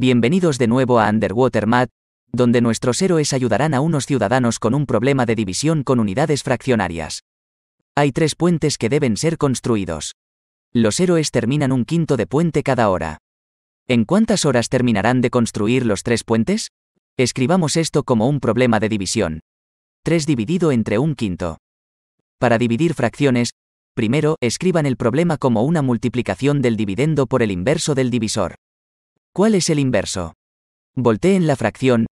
Bienvenidos de nuevo a Underwater Mat, donde nuestros héroes ayudarán a unos ciudadanos con un problema de división con unidades fraccionarias. Hay tres puentes que deben ser construidos. Los héroes terminan un quinto de puente cada hora. ¿En cuántas horas terminarán de construir los tres puentes? Escribamos esto como un problema de división. 3 dividido entre un quinto. Para dividir fracciones, primero escriban el problema como una multiplicación del dividendo por el inverso del divisor. ¿Cuál es el inverso? Volteen la fracción,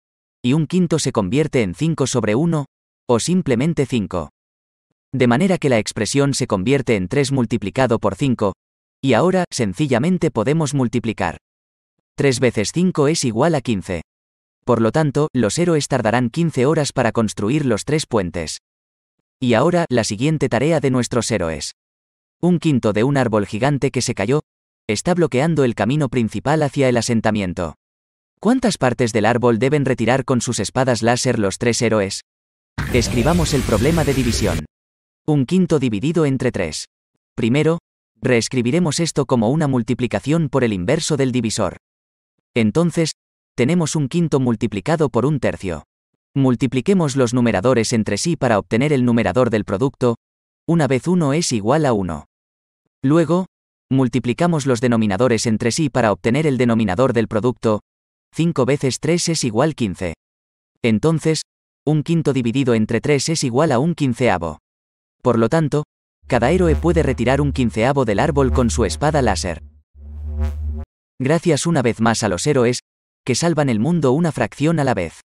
y un quinto se convierte en 5 sobre 1, o simplemente 5. De manera que la expresión se convierte en 3 multiplicado por 5, y ahora, sencillamente podemos multiplicar. 3 veces 5 es igual a 15. Por lo tanto, los héroes tardarán 15 horas para construir los tres puentes. Y ahora, la siguiente tarea de nuestros héroes. Un quinto de un árbol gigante que se cayó, está bloqueando el camino principal hacia el asentamiento. ¿Cuántas partes del árbol deben retirar con sus espadas láser los tres héroes? Escribamos el problema de división. Un quinto dividido entre tres. Primero, reescribiremos esto como una multiplicación por el inverso del divisor. Entonces, tenemos un quinto multiplicado por un tercio. Multipliquemos los numeradores entre sí para obtener el numerador del producto, una vez uno es igual a 1. Luego, multiplicamos los denominadores entre sí para obtener el denominador del producto, 5 veces 3 es igual 15. Entonces, un quinto dividido entre 3 es igual a un quinceavo. Por lo tanto, cada héroe puede retirar un quinceavo del árbol con su espada láser. Gracias una vez más a los héroes, que salvan el mundo una fracción a la vez.